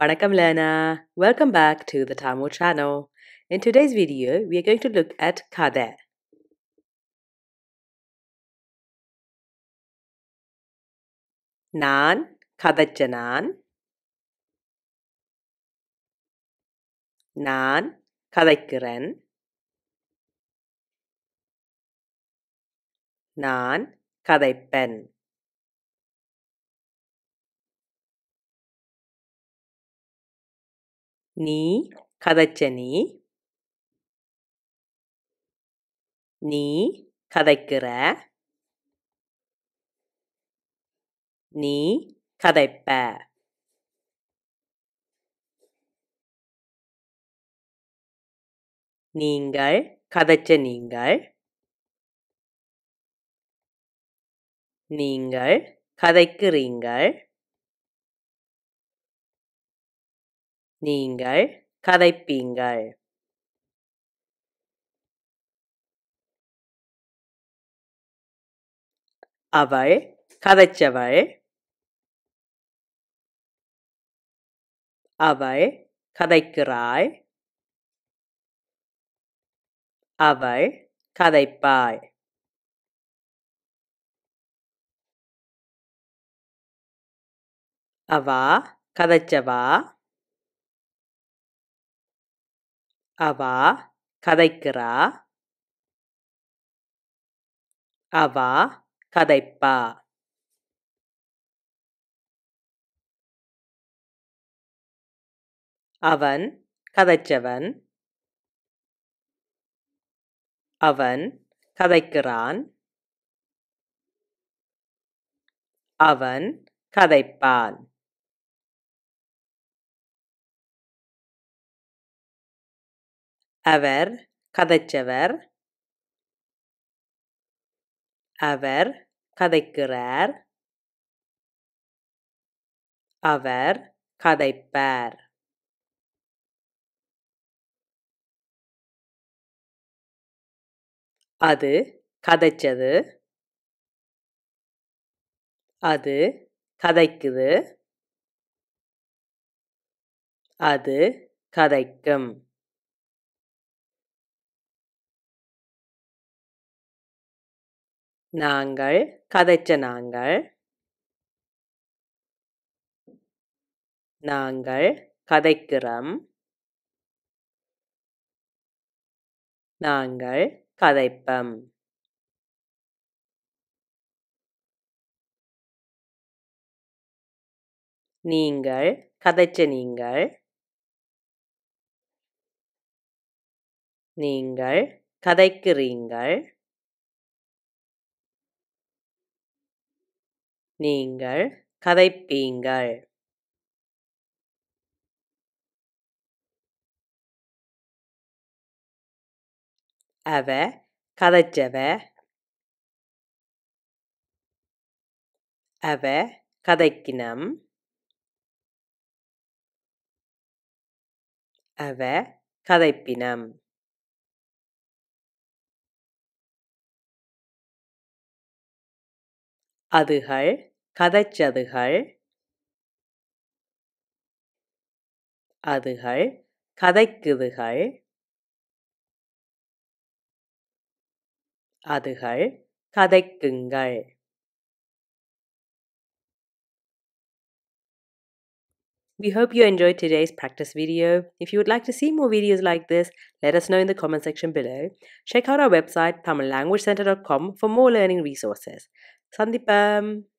Vanakkam learner, welcome back to the Tamil channel. In today's video, we are going to look at kada. நான் கதைச்ச நான் நான் கதைக்கிறேன் நான் கதைப்பெண் நீ கதைச்சனி நீ கதைக்கிற நீ கதைப்ப நீங்கள் கதைச்ச நீங்கள் நீங்கள் கதைக்கிறீங்கள் நீங்கள் கதைப்பீங்கள் அவள் கதைச்சவள் அவள் கதைக்கிறாள் அவள் கதைப்பாள் அவா கதைச்சவா அவா கதைக்கிறா அவா கதைப்பா அவன் கதைச்சவன் அவன் கதைக்கிறான் அவன் கதைப்பான் அவர் கதைச்சவர் அவர் கதைக்கிறார் அவர் கதைப்பார் அது கதைச்சது அது கதைக்குது அது கதைக்கும் நாங்கள் கதைச்ச நாங்கள் நாங்கள் கதைக்கிறோம் நாங்கள் கதைப்பம் நீங்கள் கதைச்ச நீங்கள் நீங்கள் கதைக்கிறீங்கள் நீங்கள் கதைப்பீங்கள் அவ கதைச்சவ அவ கதைக்கினம் அவ கதைப்பினம் அதுகள் கதைச்சதுகள் அதுகள் கதைக்குதுகள் அதுகள் கதைக்குங்கள் We hope you enjoyed today's practice video. If you would like to see more videos like this, let us know in the comment section below. Check out our website tamillanguagecenter.com for more learning resources. Sandipam!